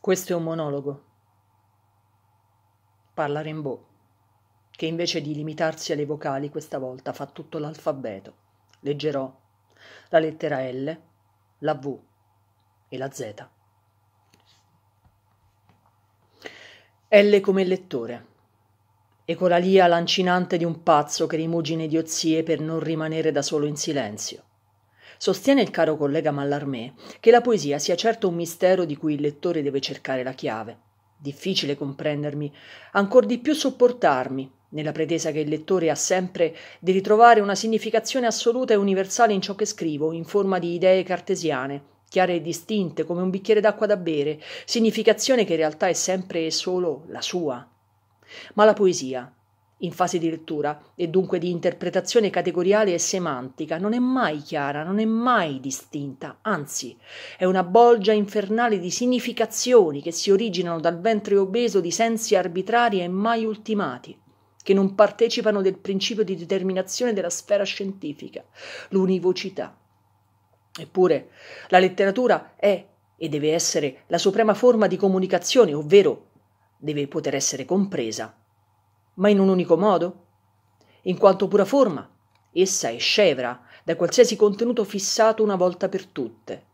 Questo è un monologo. Parla Rimbaud, che invece di limitarsi alle vocali questa volta fa tutto l'alfabeto. Leggerò la lettera L, la V e la Z. L come lettore. Ecolalia lancinante di un pazzo che rimugina idiozie per non rimanere da solo in silenzio. Sostiene il caro collega Mallarmé che la poesia sia certo un mistero di cui il lettore deve cercare la chiave. Difficile comprendermi, ancor di più sopportarmi, nella pretesa che il lettore ha sempre di ritrovare una significazione assoluta e universale in ciò che scrivo, in forma di idee cartesiane, chiare e distinte come un bicchiere d'acqua da bere, significazione che in realtà è sempre e solo la sua. Ma la poesia, in fase di lettura e dunque di interpretazione categoriale e semantica non è mai chiara, non è mai distinta, anzi è una bolgia infernale di significazioni che si originano dal ventre obeso di sensi arbitrari e mai ultimati, che non partecipano del principio di determinazione della sfera scientifica, l'univocità. Eppure la letteratura è e deve essere la suprema forma di comunicazione, ovvero deve poter essere compresa ma in un unico modo? In quanto pura forma, essa è scevra da qualsiasi contenuto fissato una volta per tutte.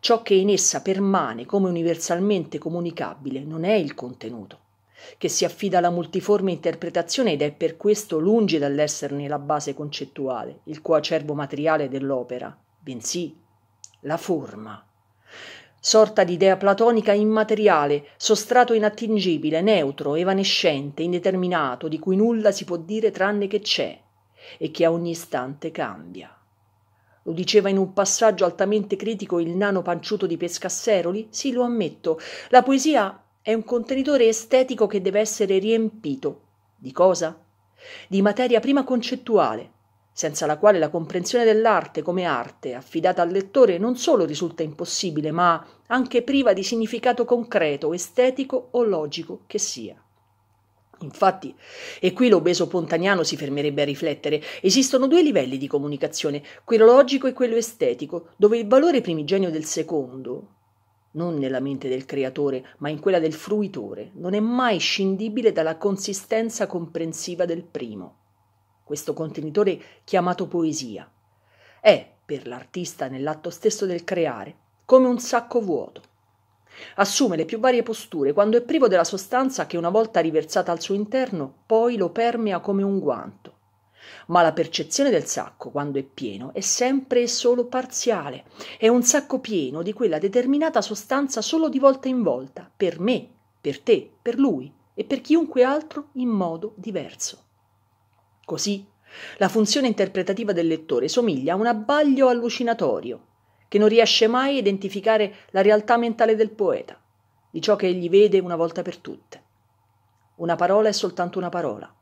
Ciò che in essa permane come universalmente comunicabile non è il contenuto, che si affida alla multiforme interpretazione ed è per questo lungi dall'esserne la base concettuale, il coacervo materiale dell'opera, bensì la forma sorta di idea platonica immateriale, sostrato inattingibile, neutro, evanescente, indeterminato, di cui nulla si può dire tranne che c'è e che a ogni istante cambia. Lo diceva in un passaggio altamente critico il nano panciuto di Pescasseroli? Sì, lo ammetto. La poesia è un contenitore estetico che deve essere riempito. Di cosa? Di materia prima concettuale, senza la quale la comprensione dell'arte come arte affidata al lettore non solo risulta impossibile, ma anche priva di significato concreto, estetico o logico che sia. Infatti, e qui l'obeso pontaniano si fermerebbe a riflettere, esistono due livelli di comunicazione, quello logico e quello estetico, dove il valore primigenio del secondo, non nella mente del creatore, ma in quella del fruitore, non è mai scindibile dalla consistenza comprensiva del primo questo contenitore chiamato poesia. È, per l'artista nell'atto stesso del creare, come un sacco vuoto. Assume le più varie posture quando è privo della sostanza che una volta riversata al suo interno poi lo permea come un guanto. Ma la percezione del sacco, quando è pieno, è sempre e solo parziale. È un sacco pieno di quella determinata sostanza solo di volta in volta, per me, per te, per lui e per chiunque altro in modo diverso. Così, la funzione interpretativa del lettore somiglia a un abbaglio allucinatorio, che non riesce mai a identificare la realtà mentale del poeta, di ciò che egli vede una volta per tutte. Una parola è soltanto una parola.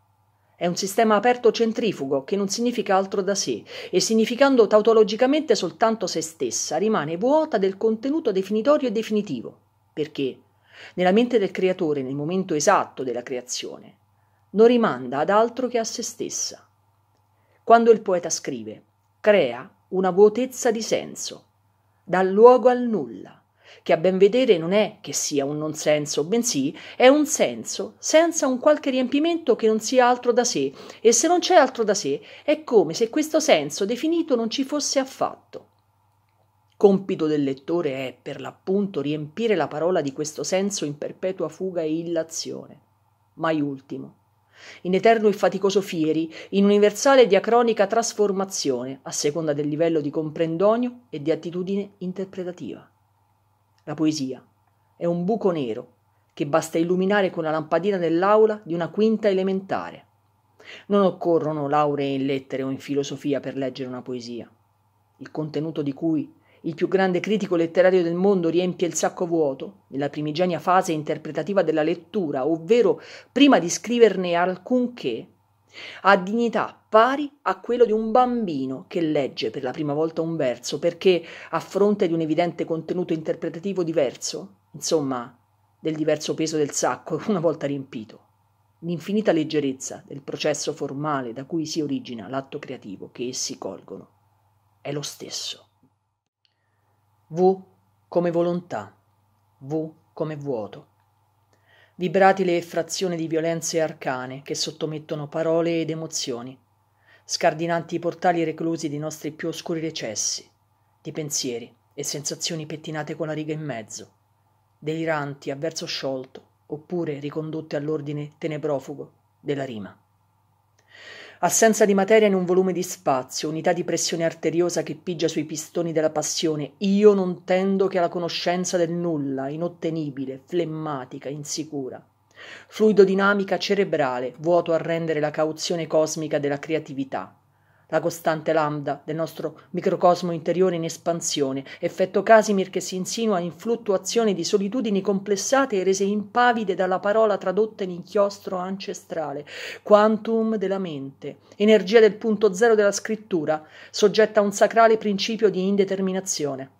È un sistema aperto centrifugo che non significa altro da sé e significando tautologicamente soltanto se stessa rimane vuota del contenuto definitorio e definitivo, perché nella mente del creatore nel momento esatto della creazione non rimanda ad altro che a se stessa. Quando il poeta scrive, crea una vuotezza di senso, dal luogo al nulla, che a ben vedere non è che sia un non senso, bensì è un senso senza un qualche riempimento che non sia altro da sé, e se non c'è altro da sé è come se questo senso definito non ci fosse affatto. Compito del lettore è, per l'appunto, riempire la parola di questo senso in perpetua fuga e illazione. Mai ultimo, in eterno e faticoso fieri, in universale e diacronica trasformazione, a seconda del livello di comprendonio e di attitudine interpretativa. La poesia è un buco nero che basta illuminare con la lampadina dell'aula di una quinta elementare. Non occorrono lauree in lettere o in filosofia per leggere una poesia, il contenuto di cui il più grande critico letterario del mondo riempie il sacco vuoto, nella primigenia fase interpretativa della lettura, ovvero prima di scriverne alcunché, ha dignità pari a quello di un bambino che legge per la prima volta un verso perché, a fronte di un evidente contenuto interpretativo diverso, insomma, del diverso peso del sacco una volta riempito, l'infinita leggerezza del processo formale da cui si origina l'atto creativo che essi colgono è lo stesso. V come volontà, V come vuoto. Vibratile effrazione di violenze arcane che sottomettono parole ed emozioni, scardinanti i portali reclusi dei nostri più oscuri recessi, di pensieri e sensazioni pettinate con la riga in mezzo, deliranti a verso sciolto oppure ricondotte all'ordine tenebrofugo della rima assenza di materia in un volume di spazio, unità di pressione arteriosa che pigia sui pistoni della passione, io non tendo che alla conoscenza del nulla, inottenibile, flemmatica, insicura. Fluido dinamica cerebrale, vuoto a rendere la cauzione cosmica della creatività la costante lambda del nostro microcosmo interiore in espansione, effetto Casimir che si insinua in fluttuazioni di solitudini complessate e rese impavide dalla parola tradotta in inchiostro ancestrale, quantum della mente, energia del punto zero della scrittura, soggetta a un sacrale principio di indeterminazione.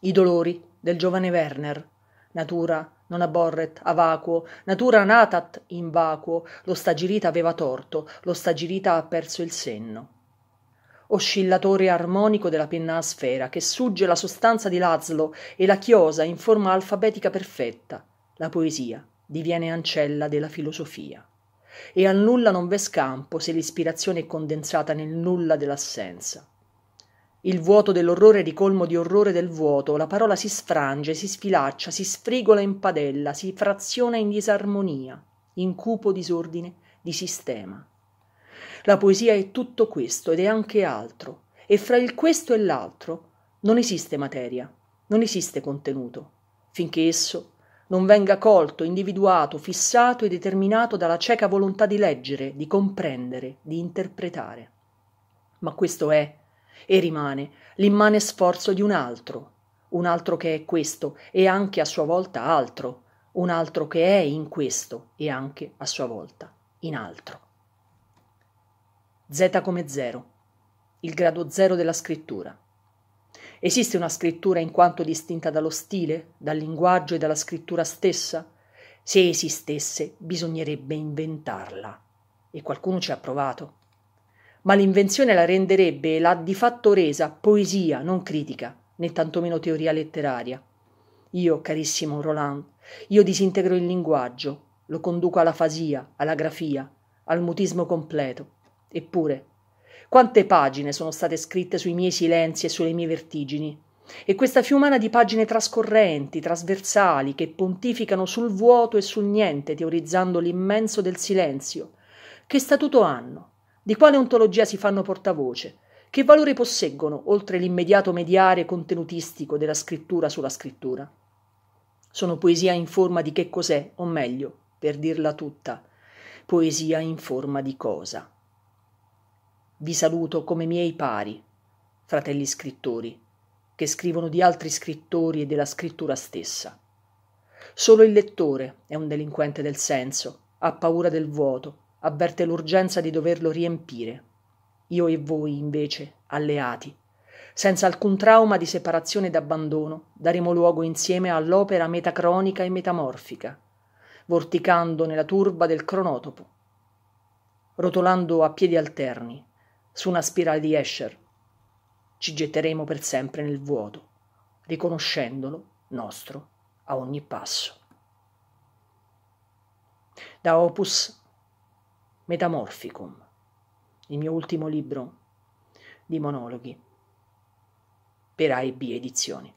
I dolori del giovane Werner, natura non aborret, a vacuo, natura natat in vacuo, lo stagirita aveva torto, lo stagirita ha perso il senno. Oscillatore armonico della penna a sfera che sugge la sostanza di Lazlo e la chiosa in forma alfabetica perfetta, la poesia diviene ancella della filosofia. E al nulla non v'è scampo se l'ispirazione è condensata nel nulla dell'assenza. Il vuoto dell'orrore ricolmo di orrore del vuoto, la parola si sfrange, si sfilaccia, si sfrigola in padella, si fraziona in disarmonia, in cupo disordine di sistema. La poesia è tutto questo ed è anche altro, e fra il questo e l'altro non esiste materia, non esiste contenuto, finché esso non venga colto, individuato, fissato e determinato dalla cieca volontà di leggere, di comprendere, di interpretare. Ma questo è e rimane l'immane sforzo di un altro, un altro che è questo e anche a sua volta altro, un altro che è in questo e anche a sua volta in altro. Z come zero, il grado zero della scrittura. Esiste una scrittura in quanto distinta dallo stile, dal linguaggio e dalla scrittura stessa? Se esistesse, bisognerebbe inventarla. E qualcuno ci ha provato ma l'invenzione la renderebbe e l'ha di fatto resa poesia, non critica, né tantomeno teoria letteraria. Io, carissimo Roland, io disintegro il linguaggio, lo conduco alla fasia, alla grafia, al mutismo completo. Eppure, quante pagine sono state scritte sui miei silenzi e sulle mie vertigini? E questa fiumana di pagine trascorrenti, trasversali, che pontificano sul vuoto e sul niente, teorizzando l'immenso del silenzio, che statuto hanno? di quale ontologia si fanno portavoce, che valore posseggono oltre l'immediato mediare contenutistico della scrittura sulla scrittura. Sono poesia in forma di che cos'è, o meglio, per dirla tutta, poesia in forma di cosa. Vi saluto come miei pari, fratelli scrittori, che scrivono di altri scrittori e della scrittura stessa. Solo il lettore è un delinquente del senso, ha paura del vuoto, avverte l'urgenza di doverlo riempire. Io e voi, invece, alleati, senza alcun trauma di separazione ed abbandono, daremo luogo insieme all'opera metacronica e metamorfica, vorticando nella turba del cronotopo, rotolando a piedi alterni, su una spirale di Escher. Ci getteremo per sempre nel vuoto, riconoscendolo nostro a ogni passo. Da Opus Metamorficum, il mio ultimo libro di monologhi per A e B Edizioni.